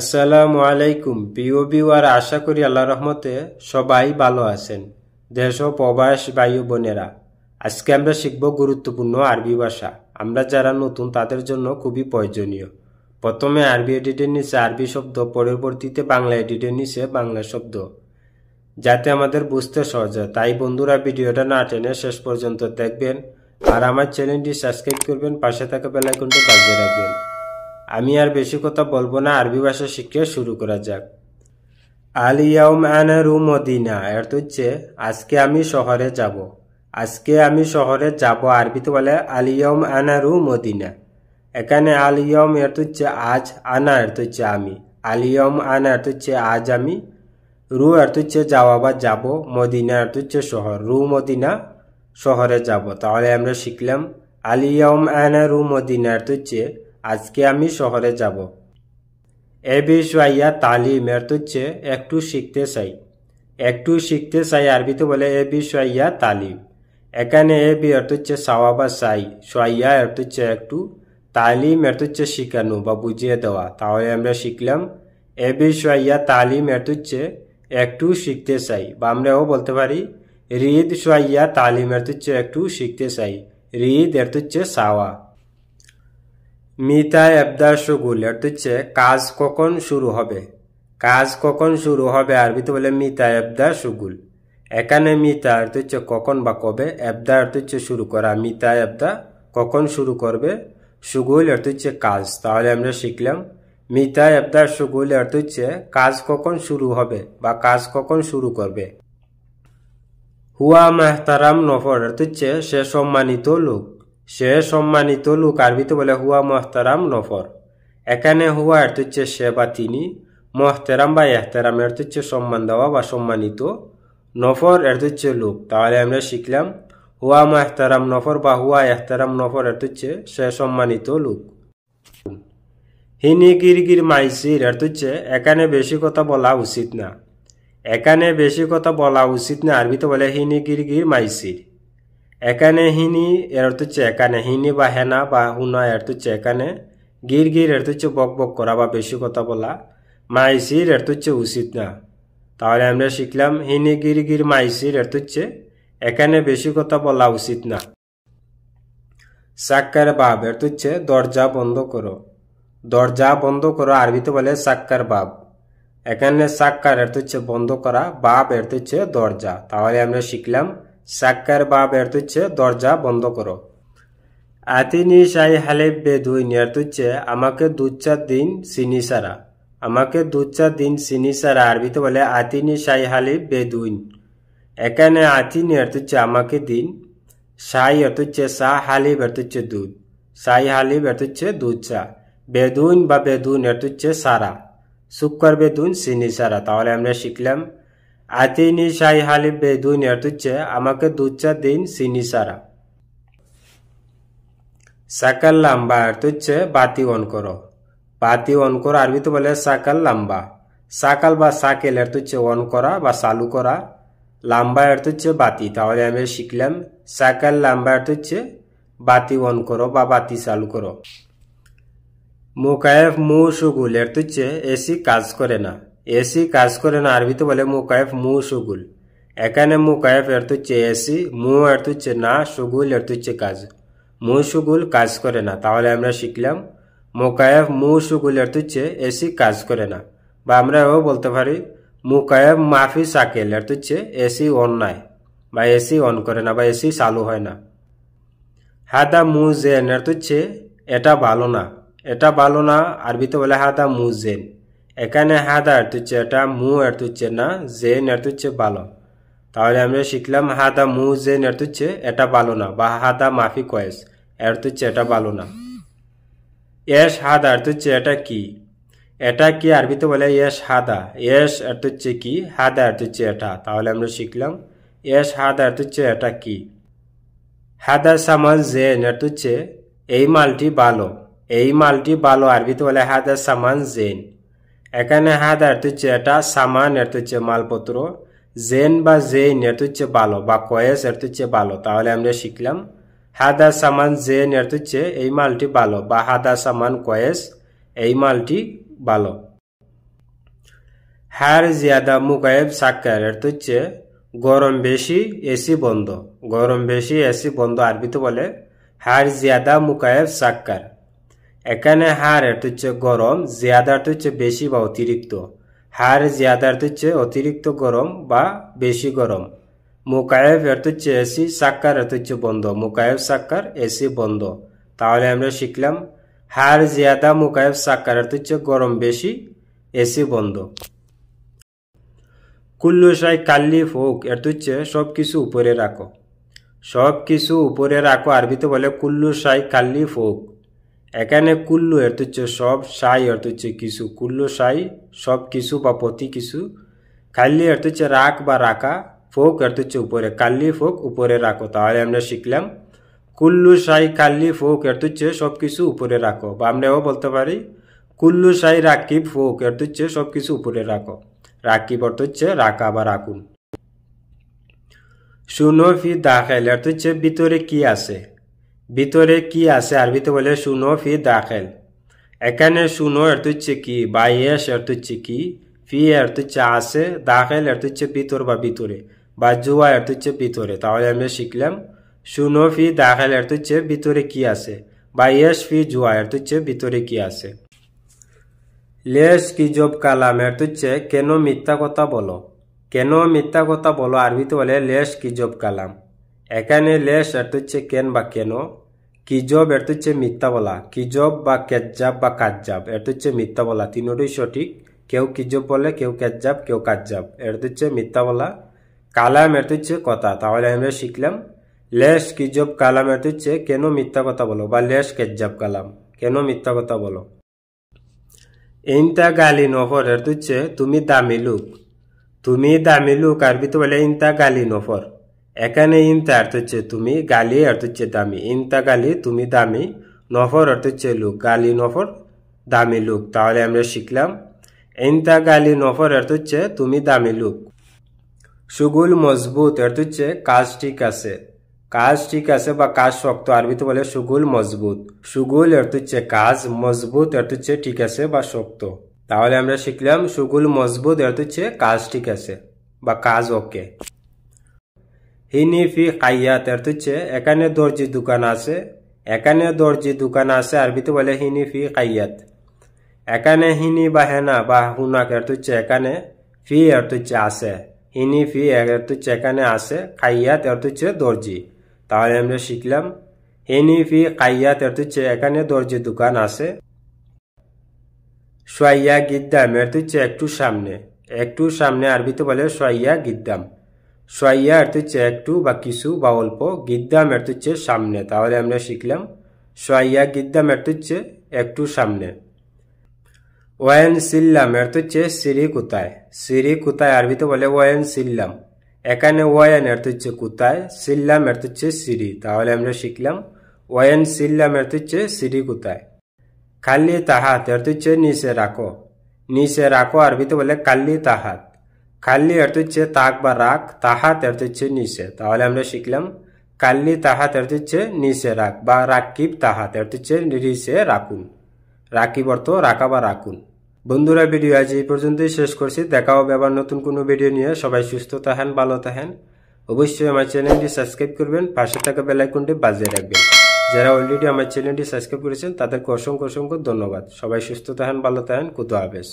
আসসালামু আলাইকুম প্রিয় বিওয়ার আশা করি আল্লাহ রহমতে সবাই ভালো আছেন দেশ ও প্রবাস বায়ু বোনেরা আজকে আমরা শিখব গুরুত্বপূর্ণ আরবি ভাষা আমরা যারা নতুন তাদের জন্য খুবই প্রয়োজনীয় প্রথমে আরবি এডিটের নিচে আরবি শব্দ পরবর্তীতে বাংলা এডিটের নিচে বাংলা শব্দ যাতে আমাদের বুঝতে সহজ হয় তাই বন্ধুরা ভিডিওটা না টেনে শেষ পর্যন্ত দেখবেন আর আমার চ্যানেলটি সাবস্ক্রাইব করবেন পাশে থাকা বেলাইকনটি বাজিয়ে রাখবেন আমি আর বেশি কথা বলবো না আরবি ভাষা শিখে শুরু করা যাক আলিয়াউম আনারু মদিনা এর হচ্ছে আজকে আমি শহরে যাব আজকে আমি শহরে যাব আরবিতে বলে আলিয়াউম আনারু মদিনা এখানে আলিয়ম এর হচ্ছে আজ আনা এর হচ্ছে আমি আলিয়ম আনা এর হচ্ছে আজ আমি রু এর হচ্ছে যাওয়া বা যাব মদিনা এর হচ্ছে শহর রু মদিনা শহরে যাব তাহলে আমরা শিখলাম আলিয়ম আনা রু মদিনা এর হচ্ছে আজকে আমি শহরে যাব এ বিষয়া তালিমের তুচ্ছে একটু শিখতে চাই একটু শিখতে চাই আরবিতে বলে এ বিষয়া তালিম এখানে এ বি অর্থ হচ্ছে সাওয়া বা সাই সোয়াইয়া অর্থ হচ্ছে একটু তালিম অর্থ হচ্ছে শিখানো বা বুঝিয়ে দেওয়া তাহলে আমরা শিখলাম এ বিষয়া তালিম অর্থ তুচ্ছে একটু শিখতে চাই বা আমরাও বলতে পারি রিদ সোয়াইয়া তালিম অর্থ একটু শিখতে চাই রিদ এর হচ্ছে সাওয়া মিতা এবদাসুগুল অর্থ হচ্ছে কাজ কখন শুরু হবে কাজ কখন শুরু হবে আরবিতে বলে মিতা এবদা সুগুল এখানে মিতা অর্থ হচ্ছে কখন বা কবে এবদা অর্থ হচ্ছে শুরু করা মিতা এবদা কখন শুরু করবে সুগুল অর্থ হচ্ছে কাজ তাহলে আমরা শিখলাম মিতা এবদা সুগুল অর্থ হচ্ছে কাজ কখন শুরু হবে বা কাজ কখন শুরু করবে হুয়া মাহতারাম নফর অর্থ হচ্ছে সে সম্মানিত লোক সে সম্মানিত লোক আরবিতে বলে হুয়া মহতারাম নফর এখানে হুয়া এর হচ্ছে সে বা তিনি মহতেরাম বা এহতেরাম এর হচ্ছে সম্মান দেওয়া বা সম্মানিত নফর এর হচ্ছে লোক তাহলে আমরা শিখলাম হুয়া মহতারাম নফর বা হুয়া এহতেরাম নফর এর হচ্ছে সে সম্মানিত লোক হিনি গিরগির মাইসির এর হচ্ছে এখানে বেশি কথা বলা উচিত না এখানে বেশি কথা বলা উচিত না আরবিতে বলে হিনি গিরগির মাইসির একানে হিনি এর অর্থ হচ্ছে একানে হিনি বা হেনা বা হুনা এর অর্থ হচ্ছে একানে গির গির এর হচ্ছে বক বক করা বা বেশি কথা বলা মাইসির এর হচ্ছে উচিত না তাহলে আমরা শিখলাম হিনি গির গির মাইসির এর তুচ্ছে এখানে বেশি কথা বলা উচিত না সাক্কার বাব এর হচ্ছে দরজা বন্ধ করো দরজা বন্ধ করো আরবিতে বলে সাক্কার বাব এখানে সাক্কার এর বন্ধ করা বাব এর তুচ্ছে দরজা তাহলে আমরা শিখলাম সাক্কার বা বেরতুচ্ছে দরজা বন্ধ করো আতিনি সাই হালে বেদুই নেরতুচ্ছে আমাকে দু চার দিন চিনি সারা আমাকে দু চার দিন চিনি সারা আরবিতে বলে আতিনি সাই হালে বেদুইন এখানে আতিনি এরতুচ্ছে আমাকে দিন সাই এরতুচ্ছে সা হালি বেরতুচ্ছে দুধ সাই হালি বেরতুচ্ছে দুধ চা বেদুইন বা বেদুন এরতুচ্ছে সারা শুক্কর বেদুন চিনি সারা তাহলে আমরা শিখলাম আতিনি শাহি হালি বেদুই নেটুচ্ছে আমাকে দু চার দিন চিনি সারা সাকাল লাম্বা এটুচ্ছে বাতি অন করো বাতি অন করো তো বলে সাকাল লাম্বা সাকাল বা সাকেল এটুচ্ছে অন করা বা চালু করা লাম্বা এটুচ্ছে বাতি তাহলে আমি শিখলাম সাকাল লাম্বা এটুচ্ছে বাতি অন করো বা বাতি চালু করো মোকায়েফ মু সুগুল এটুচ্ছে এসি কাজ করে না এসি কাজ করে না আরবিতে বলে মুকায়েফ মু সুগুল এখানে কয়েফ এর তুচ্ছে এসি মু এর তুচ্ছে না সুগুল এর তুচ্ছে কাজ মু সুগুল কাজ করে না তাহলে আমরা শিখলাম কয়েফ মু সুগুল এর তুচ্ছে এসি কাজ করে না বা আমরা এও বলতে পারি কয়েফ মাফি সাকেল এর তুচ্ছে এসি অন নাই বা এসি অন করে না বা এসি চালু হয় না হাদা জেন এর তুচ্ছে এটা ভালো না এটা ভালো না আরবিতে বলে হাদা জেন এখানে হাদা এর তুচ্ছে এটা মু এর তুচ্ছে না জেন নের তুচ্ছে ভালো তাহলে আমরা শিখলাম হাদা মু যে নের তুচ্ছে এটা ভালো না বা হাদা মাফি কয়েস এর তুচ্ছে এটা ভালো না এস হাদা এর তুচ্ছে এটা কি এটা কি আরবিতে বলে এস হাদা এস এর তুচ্ছে কি হাদা এর তুচ্ছে এটা তাহলে আমরা শিখলাম এস হাদা এর তুচ্ছে এটা কি হাদা সামান জেন নের তুচ্ছে এই মালটি ভালো এই মালটি ভালো আরবিতে বলে হাদা সামান জেন এখানে হাত এর হচ্ছে এটা সামান এর হচ্ছে মালপত্র জেন বা জেইন এর হচ্ছে ভালো বা কয়েস এর হচ্ছে ভালো তাহলে আমরা শিখলাম হাদা সামান জেন এর হচ্ছে এই মালটি ভালো বা হাদা সামান কয়েস এই মালটি ভালো হার জিয়াদা মুকায়েব সাক্কার এর হচ্ছে গরম বেশি এসি বন্ধ গরম বেশি এসি বন্ধ আরবিতে বলে হার জিয়াদা মুকায়েব সাক্কার এখানে হার এর হচ্ছে গরম জিয়াদার হচ্ছে বেশি বা অতিরিক্ত হার জিয়াদার হচ্ছে অতিরিক্ত গরম বা বেশি গরম মোকায়েব এর হচ্ছে এসি সাক্কার এর হচ্ছে বন্ধ মোকায়েব সাক্কার এসি বন্ধ তাহলে আমরা শিখলাম হার জিয়াদা মোকায়েব সাক্কার এর হচ্ছে গরম বেশি এসি বন্ধ কুল্লু সাই কাল্লি ফোক এর হচ্ছে সব কিছু উপরে রাখো সব কিছু উপরে রাখো আরবিতে বলে কুল্লু সাই কাল্লি ফোক এখানে কুল্লু অর্থ হচ্ছে সব সাই অর্থ হচ্ছে কিছু কুল্লু সাই সব কিছু বা প্রতি কিছু খাল্লি অর্থ হচ্ছে রাখ বা রাখা ফোক অর্থ হচ্ছে উপরে কাল্লি ফোক উপরে রাখো তাহলে আমরা শিখলাম কুল্লু সাই কাল্লি ফোক এর হচ্ছে সব কিছু উপরে রাখো বা আমরাও বলতে পারি কুল্লু সাই রাকিব ফোক এর হচ্ছে সব কিছু উপরে রাখো রাকিব অর্থ হচ্ছে রাখা বা রাখুন শুনো ফি এর অর্থ হচ্ছে ভিতরে কি আছে ভিতরে কি আছে আরবিতে বলে শুনো ফি দাখেল এখানে শুনো এর তুচ্ছে কি বাইয়েস এর তুচ্ছে কি ফি এর তুচ্ছে আছে দাখেল এর তুচ্ছে ভিতর বা ভিতরে বা জুয়া এর তুচ্ছে ভিতরে তাহলে আমরা শিখলাম শুনো ফি দাখেল এর তুচ্ছে ভিতরে কি আছে বা ইয়েস ফি জুয়া এর তুচ্ছে ভিতরে কি আছে লেস কি জব কালাম এর তুচ্ছে কেন মিথ্যা কথা বলো কেন মিথ্যা কথা বলো আরবিতে বলে লেস কি জব কালাম এখানে লেশ হচ্ছে কেন বা কেন কিজব হচ্ছে মিথ্যা বলা কিজব বা কেজাব বা তো হচ্ছে মিথ্যা বলা তিনটাই সঠিক কেউ কিজব বলে কেউ কেজাব কেউ তো হচ্ছে মিথ্যা বলা কালাম হচ্ছে কথা তাহলে আমরা শিখলাম লেশ কিজব কালাম হচ্ছে কেন মিথ্যা কথা বলো বা লেশ কেজাব কালাম কেন মিথ্যা কথা বলো ইনতা গালি নফর এর হচ্ছে তুমি দামি লোক তুমি দামি লোক আরবিতে বলে ইনতা গালি নফর এখানে ইনতা অর্থ হচ্ছে তুমি গালি অর্থ হচ্ছে দামি ইনতা গালি তুমি দামি নফর অর্থ হচ্ছে লুক গালি নফর দামি লুক তাহলে আমরা শিখলাম ইনতা গালি নফর অর্থ হচ্ছে তুমি দামি লুক সুগুল মজবুত অর্থ হচ্ছে কাজ ঠিক আছে কাজ ঠিক আছে বা কাজ শক্ত আরবিতে বলে সুগুল মজবুত সুগুল অর্থ হচ্ছে কাজ মজবুত অর্থ হচ্ছে ঠিক আছে বা শক্ত তাহলে আমরা শিখলাম সুগুল মজবুত অর্থ হচ্ছে কাজ ঠিক আছে বা কাজ ওকে হিনি ফি কাইয়াত এর হচ্ছে এখানে দর্জি দোকান আছে এখানে দর্জি দোকান আছে আরবিতে বলে হিনি ফি কাইয়াত এখানে হিনি বা হেনা বা হুনাক এর হচ্ছে এখানে ফি এর হচ্ছে আছে হিনি ফি এর হচ্ছে এখানে আছে কাইয়াত এর হচ্ছে দর্জি তাহলে আমরা শিখলাম হিনি ফি কাইয়াত এর হচ্ছে এখানে দর্জি দোকান আছে সোয়াইয়া গিদ্দাম এর হচ্ছে একটু সামনে একটু সামনে আরবিতে বলে সোয়াইয়া গিদ্দাম সোয়াইয়া অর্থ হচ্ছে একটু বা কিছু বা অল্প গিদ্দাম অর্থ হচ্ছে সামনে তাহলে আমরা শিখলাম সোয়াইয়া গিদ্দাম অর্থ হচ্ছে একটু সামনে ওয়েন সিল্লাম অর্থ হচ্ছে সিঁড়ি কোথায় সিঁড়ি কোথায় আরবিতে বলে ওয়েন সিল্লাম এখানে ওয়েন অর্থ হচ্ছে কোথায় সিল্লাম অর্থ হচ্ছে সিঁড়ি তাহলে আমরা শিখলাম ওয়েন সিল্লাম অর্থ হচ্ছে সিঁড়ি কোথায় খালি তাহাত অর্থ হচ্ছে নিচে রাখো নিচে রাখো আরবিতে বলে কাল্লি তাহাত কাল্লি অর্থ হচ্ছে তাক বা রাগ তাহা তেরত হচ্ছে নিষে তাহলে আমরা শিখলাম কাল্লি তাহা তেরত হচ্ছে নিষে রাখ বা রাকিব তাহা তেরত হচ্ছে নিষে রাখুন রাকিব অর্থ রাখা বা রাখুন বন্ধুরা ভিডিও আজ এই পর্যন্তই শেষ করছি দেখা হবে আবার নতুন কোনো ভিডিও নিয়ে সবাই সুস্থ থাকেন ভালো থাকেন অবশ্যই আমার চ্যানেলটি সাবস্ক্রাইব করবেন পাশে থাকা বেলাইকনটি বাজিয়ে রাখবেন যারা অলরেডি আমার চ্যানেলটি সাবস্ক্রাইব করেছেন তাদেরকে অসংখ্য অসংখ্য ধন্যবাদ সবাই সুস্থ থাকেন ভালো থাকেন কুতো আবেশ